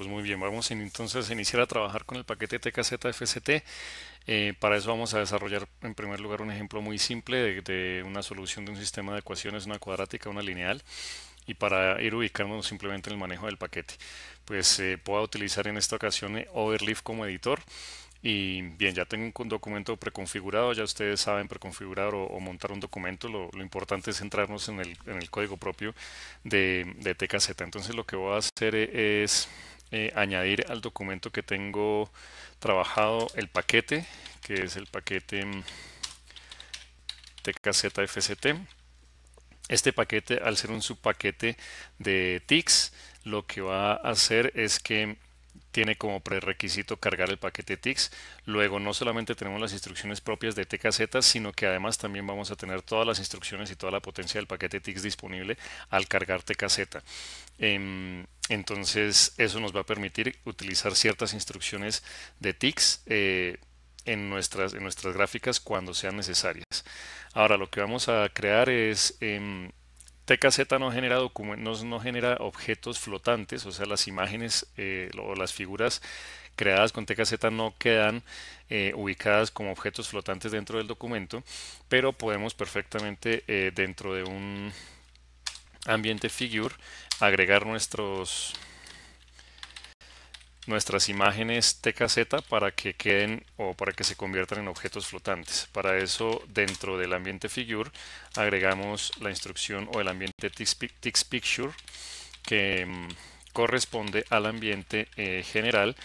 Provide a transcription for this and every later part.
pues muy bien, vamos entonces a iniciar a trabajar con el paquete TKZ Eh, para eso vamos a desarrollar en primer lugar un ejemplo muy simple de, una solución de un sistema de ecuaciones, una cuadrática, una lineal y para ir ubicándonos simplemente en el manejo del paquete. Pues se eh, puedo utilizar en esta ocasión eh, Overleaf como editor. Y bien, ya tengo un documento preconfigurado, ya ustedes saben preconfigurar o, montar un documento, lo, importante es centrarnos en el, código propio de, de TKZ. Entonces lo que voy a hacer eh, es eh, añadir al documento que tengo trabajado el paquete, que es el paquete TKZFCT. Mm, este paquete, al ser un subpaquete de TICS, lo que va a hacer es que tiene como prerequisito cargar el paquete TICS, Luego no solamente tenemos las instrucciones propias de TKZ, sino que además también vamos a tener todas las instrucciones y toda la potencia del paquete TICS disponible al cargar TKZ. Em, entonces eso nos va a permitir utilizar ciertas instrucciones de TICs eh, en, nuestras, nuestras gráficas cuando sean necesarias. Ahora lo que vamos a crear es... Em, TKZ no genera, no genera objetos flotantes, o sea, las imágenes eh, o las figuras creadas con TKZ no quedan eh, ubicadas como objetos flotantes dentro del documento, pero podemos perfectamente dentro de un ambiente figure, agregar nuestros nuestras imágenes TKZ para que queden o para que se conviertan en objetos flotantes. Para eso, dentro del ambiente figure, agregamos la instrucción o el ambiente picture que mm, corresponde al ambiente eh, general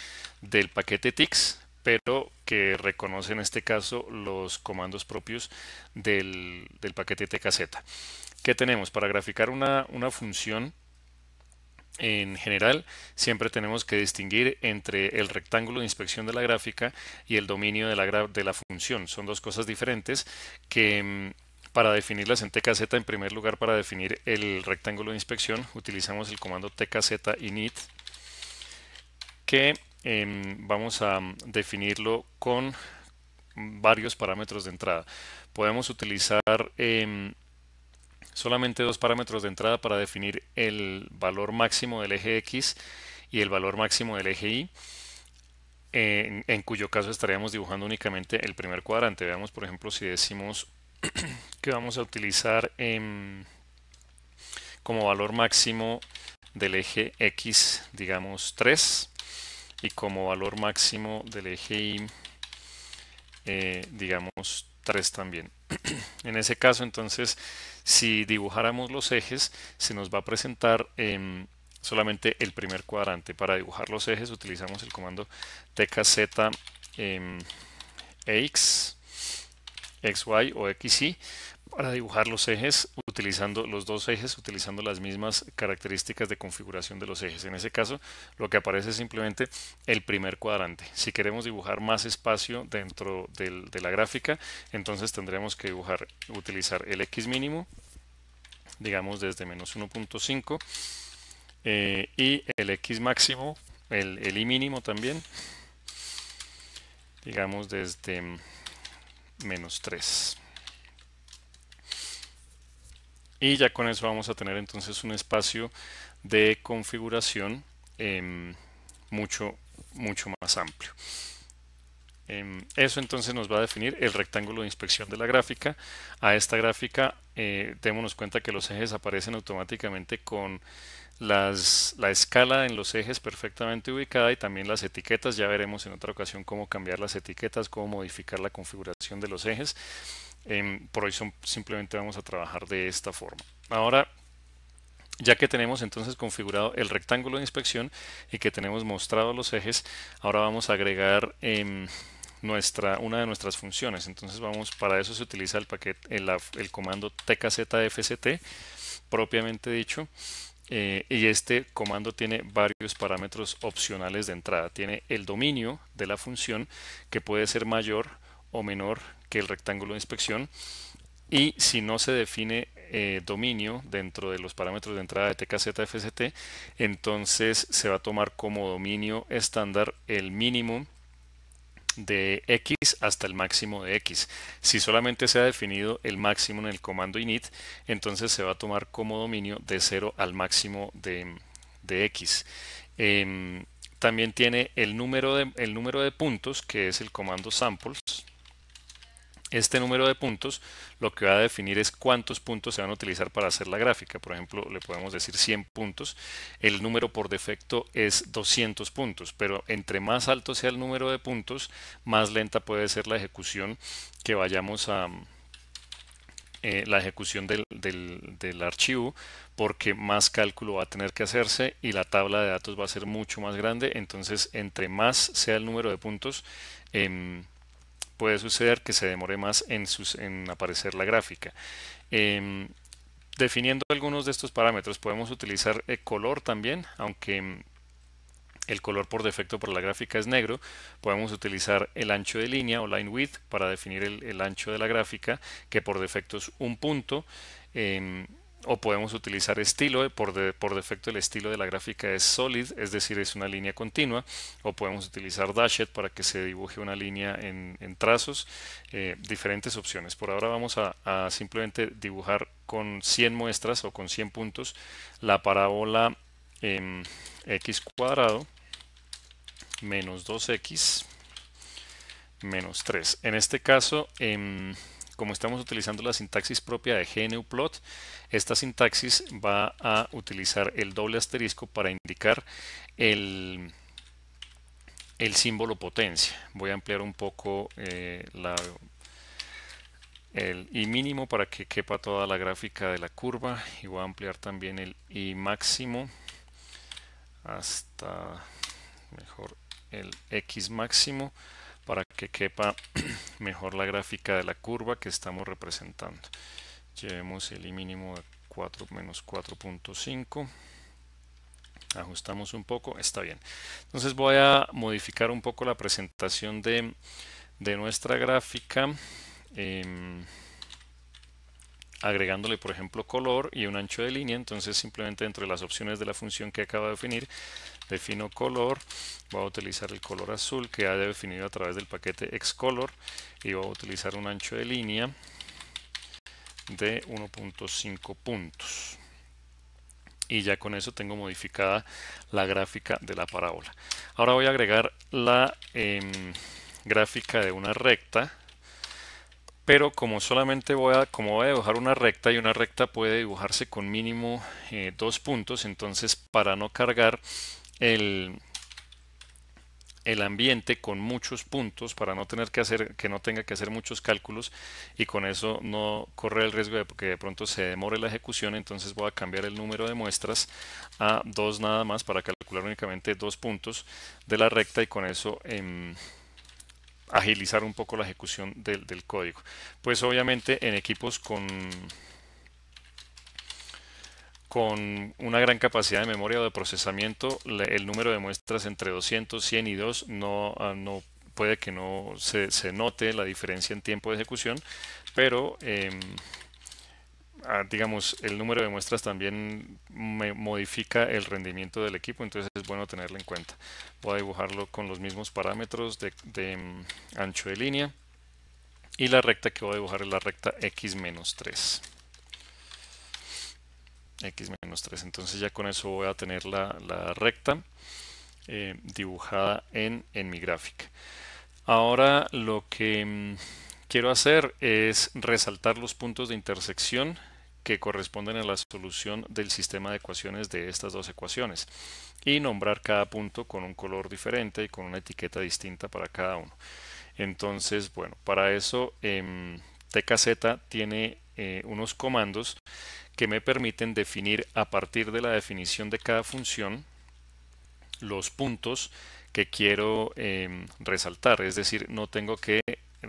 del paquete Tix, pero que reconoce en este caso los comandos propios del, del paquete TKZ. ¿Qué tenemos? Para graficar una, función en general, siempre tenemos que distinguir entre el rectángulo de inspección de la gráfica y el dominio de la, de la función. Son dos cosas diferentes que mm, para definirlas en TKZ, en primer lugar, para definir el rectángulo de inspección, utilizamos el comando TKZ init, que em, vamos a mm, definirlo con varios parámetros de entrada. Podemos utilizar... Em, solamente dos parámetros de entrada para definir el valor máximo del eje X y el valor máximo del eje Y, en, cuyo caso estaríamos dibujando únicamente el primer cuadrante. Veamos, por ejemplo, si decimos que vamos a utilizar em, como valor máximo del eje X, digamos 3, y como valor máximo del eje Y, eh, digamos 3 también. En ese caso, entonces, si dibujáramos los ejes, se nos va a presentar em, solamente el primer cuadrante. Para dibujar los ejes utilizamos el comando tkz em, x, xy o xy para dibujar los ejes utilizando los dos ejes utilizando las mismas características de configuración de los ejes. En ese caso lo que aparece es simplemente el primer cuadrante. Si queremos dibujar más espacio dentro de la gráfica entonces tendremos que dibujar utilizar el X mínimo digamos desde menos 1.5 eh, y el X máximo el, el Y mínimo también digamos desde menos 3 y ya con eso vamos a tener entonces un espacio de configuración em, mucho, mucho más amplio. Em, eso entonces nos va a definir el rectángulo de inspección de la gráfica. A esta gráfica eh, démonos cuenta que los ejes aparecen automáticamente con la escala en los ejes perfectamente ubicada y también las etiquetas. Ya veremos en otra ocasión cómo cambiar las etiquetas, cómo modificar la configuración de los ejes. Em, por hoy simplemente vamos a trabajar de esta forma. Ahora, ya que tenemos entonces configurado el rectángulo de inspección y que tenemos mostrado los ejes, ahora vamos a agregar em, nuestra, una de nuestras funciones. Entonces vamos, para eso se utiliza el paquete, el, comando tkzfct, propiamente dicho. Eh, y este comando tiene varios parámetros opcionales de entrada. Tiene el dominio de la función que puede ser mayor o menor el rectángulo de inspección. Y si no se define eh, dominio dentro de los parámetros de entrada de TKZFST, entonces se va a tomar como dominio estándar el mínimo de x hasta el máximo de x. Si solamente se ha definido el máximo en el comando init, entonces se va a tomar como dominio de 0 al máximo de, x. Em, también tiene el número de, el número de puntos, que es el comando samples, este número de puntos lo que va a definir es cuántos puntos se van a utilizar para hacer la gráfica. Por ejemplo, le podemos decir 100 puntos. El número por defecto es 200 puntos, pero entre más alto sea el número de puntos, más lenta puede ser la ejecución que vayamos a, mm, eh, la ejecución del, archivo porque más cálculo va a tener que hacerse y la tabla de datos va a ser mucho más grande entonces entre más sea el número de puntos em, puede suceder que se demore más en, sus, en aparecer la gráfica. Em, definiendo algunos de estos parámetros, podemos utilizar el eh, color también, aunque mm, el color por defecto para la gráfica es negro. Podemos utilizar el ancho de línea o line width para definir el, ancho de la gráfica, que por defecto es un punto. Em, o podemos utilizar estilo, eh, por, defecto el estilo de la gráfica es solid, es decir, es una línea continua, o podemos utilizar dashed para que se dibuje una línea en, trazos, eh, diferentes opciones. Por ahora vamos a, simplemente dibujar con 100 muestras o con 100 puntos la parábola em, x cuadrado menos 2x menos 3. En este caso... Em, como estamos utilizando la sintaxis propia de Plot, esta sintaxis va a utilizar el doble asterisco para indicar el, símbolo potencia. Voy a ampliar un poco eh, el I mínimo para que quepa toda la gráfica de la curva y voy a ampliar también el I máximo hasta mejor el X máximo para que quepa mejor la gráfica de la curva que estamos representando. Llevemos el mínimo de 4 menos 4.5 ajustamos un poco, está bien. Entonces voy a modificar un poco la presentación de, nuestra gráfica. Em, agregándole por ejemplo color y un ancho de línea entonces simplemente dentro de las opciones de la función que acaba de definir defino color voy a utilizar el color azul que haya definido a través del paquete xcolor y voy a utilizar un ancho de línea de 1.5 puntos y ya con eso tengo modificada la gráfica de la parábola ahora voy a agregar la em, gráfica de una recta pero como solamente voy a, como a dibujar una recta y una recta puede dibujarse con mínimo eh, dos puntos, entonces para no cargar el, el ambiente con muchos puntos para no tener que hacer que no tenga que hacer muchos cálculos y con eso no correr el riesgo de que de pronto se demore la ejecución entonces voy a cambiar el número de muestras a dos nada más para calcular únicamente dos puntos de la recta y con eso em, agilizar un poco la ejecución del, del código. Pues obviamente en equipos con con una gran capacidad de memoria o de procesamiento, el número de muestras entre 200, 100 y 2 no, ah, no puede que no se, se note la diferencia en tiempo de ejecución, pero em, Ah, digamos, el número de muestras también me modifica el rendimiento del equipo, entonces es bueno tenerlo en cuenta. Voy a dibujarlo con los mismos parámetros de, mm, ancho de línea y la recta que voy a dibujar es la recta x menos 3 x 3 entonces ya con eso voy a tener la, recta eh, dibujada en, en, mi gráfica ahora lo que mm, quiero hacer es resaltar los puntos de intersección que corresponden a la solución del sistema de ecuaciones de estas dos ecuaciones y nombrar cada punto con un color diferente y con una etiqueta distinta para cada uno. Entonces, bueno, para eso em, TKZ tiene eh, unos comandos que me permiten definir a partir de la definición de cada función los puntos que quiero em, resaltar, es decir, no tengo que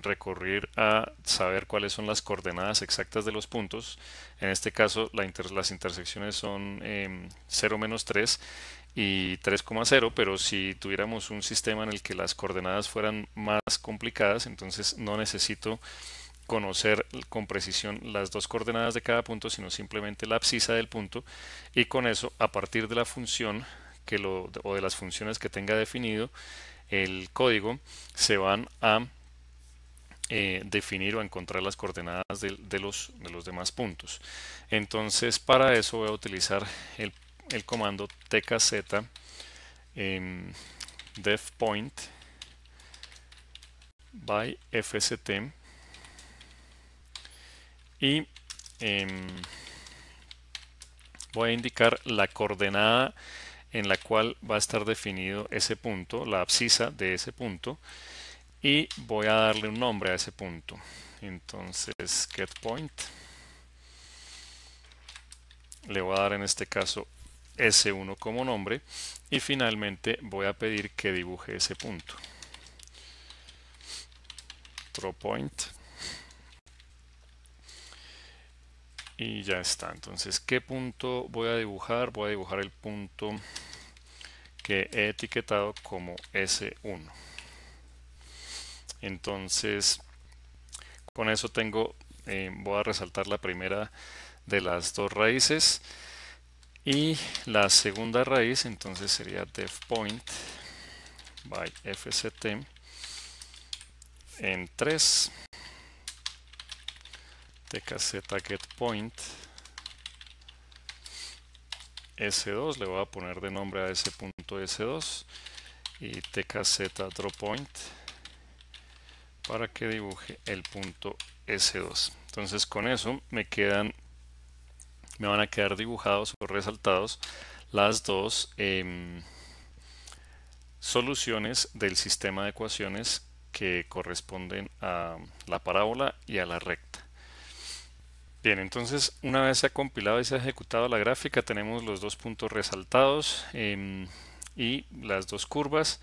recurrir a saber cuáles son las coordenadas exactas de los puntos. En este caso las intersecciones son 0 em, menos 3 y 3,0, pero si tuviéramos un sistema en el que las coordenadas fueran más complicadas, entonces no necesito conocer con precisión las dos coordenadas de cada punto, sino simplemente la abscisa del punto y con eso, a partir de la función que lo, o de las funciones que tenga definido el código, se van a eh, definir o encontrar las coordenadas de, los, de, los, demás puntos. Entonces, para eso voy a utilizar el, comando tkz eh, em, def point by fst y em, voy a indicar la coordenada en la cual va a estar definido ese punto, la abscisa de ese punto y voy a darle un nombre a ese punto. Entonces, getPoint Le voy a dar en este caso S1 como nombre y finalmente voy a pedir que dibuje ese punto. Draw point. Y ya está. Entonces, ¿qué punto voy a dibujar? Voy a dibujar el punto que he etiquetado como S1. Entonces, con eso tengo, eh, voy a resaltar la primera de las dos raíces. Y la segunda raíz entonces sería def point by fct en 3 tkz get point s2 le voy a poner de nombre a ese punto s2 y tkz drop point para que dibuje el punto S2. Entonces con eso me quedan, me van a quedar dibujados o resaltados las dos em, soluciones del sistema de ecuaciones que corresponden a la parábola y a la recta. Bien, entonces una vez se ha compilado y se ha ejecutado la gráfica tenemos los dos puntos resaltados em, y las dos curvas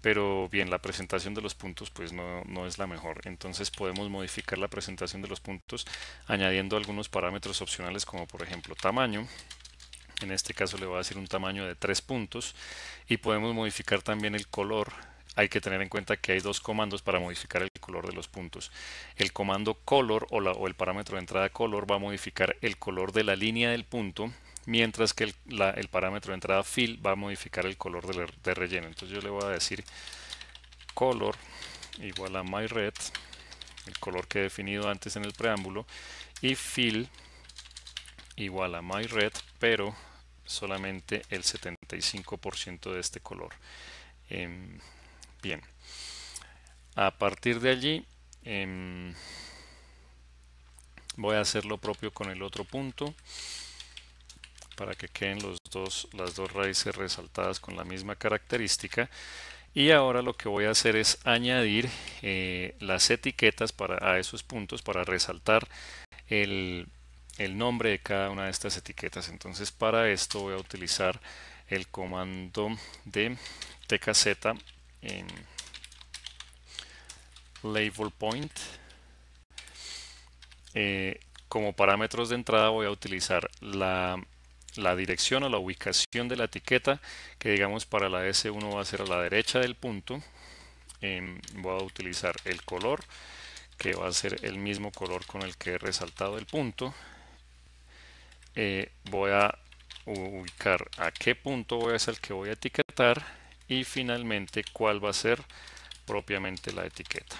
pero bien, la presentación de los puntos pues no, no, es la mejor. Entonces podemos modificar la presentación de los puntos añadiendo algunos parámetros opcionales como por ejemplo tamaño. En este caso le voy a decir un tamaño de tres puntos y podemos modificar también el color. Hay que tener en cuenta que hay dos comandos para modificar el color de los puntos. El comando color o el parámetro de entrada color va a modificar el color de la línea del punto mientras que el, parámetro de entrada fill va a modificar el color de, relleno. Entonces yo le voy a decir color igual a myRed, el color que he definido antes en el preámbulo, y fill igual a myRed, pero solamente el 75% de este color. Em, bien, a partir de allí... Em, voy a hacer lo propio con el otro punto para que queden las dos raíces resaltadas con la misma característica. Y ahora lo que voy a hacer es añadir eh, las etiquetas para, a esos puntos para resaltar el, nombre de cada una de estas etiquetas. Entonces para esto voy a utilizar el comando de tkz en label point. Eh, como parámetros de entrada voy a utilizar la la dirección o la ubicación de la etiqueta, que digamos para la S1 va a ser a la derecha del punto. Em, voy a utilizar el color, que va a ser el mismo color con el que he resaltado el punto. Eh, voy a ubicar a qué punto es el que voy a etiquetar y finalmente cuál va a ser propiamente la etiqueta.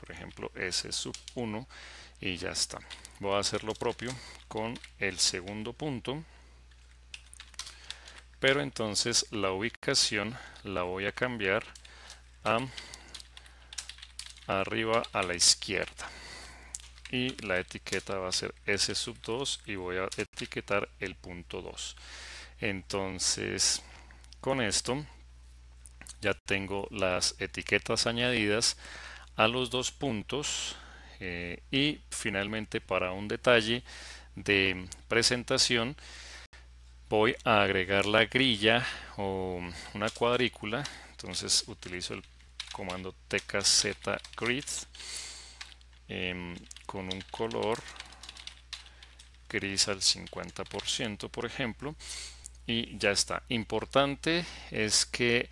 Por ejemplo, S sub 1 y ya está. Voy a hacer lo propio con el segundo punto pero entonces la ubicación la voy a cambiar a arriba a la izquierda y la etiqueta va a ser S sub 2 y voy a etiquetar el punto 2 entonces con esto ya tengo las etiquetas añadidas a los dos puntos eh, y finalmente para un detalle de presentación voy a agregar la grilla o una cuadrícula entonces utilizo el comando tkz grid em, con un color gris al 50% por ejemplo y ya está importante es que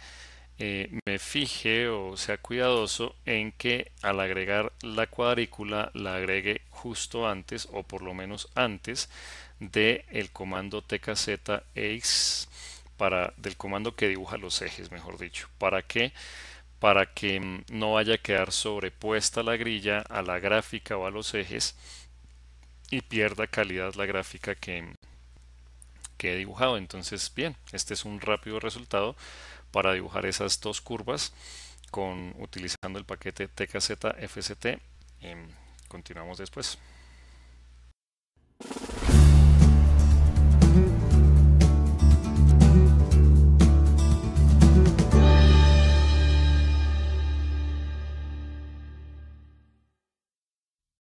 eh, me fije o sea cuidadoso en que al agregar la cuadrícula la agregue justo antes o por lo menos antes del comando tkz e para del comando que dibuja los ejes mejor dicho para que para que mm, no vaya a quedar sobrepuesta la grilla a la gráfica o a los ejes y pierda calidad la gráfica que, que he dibujado entonces bien este es un rápido resultado para dibujar esas dos curvas con, utilizando el paquete tkzfst. Em, continuamos después.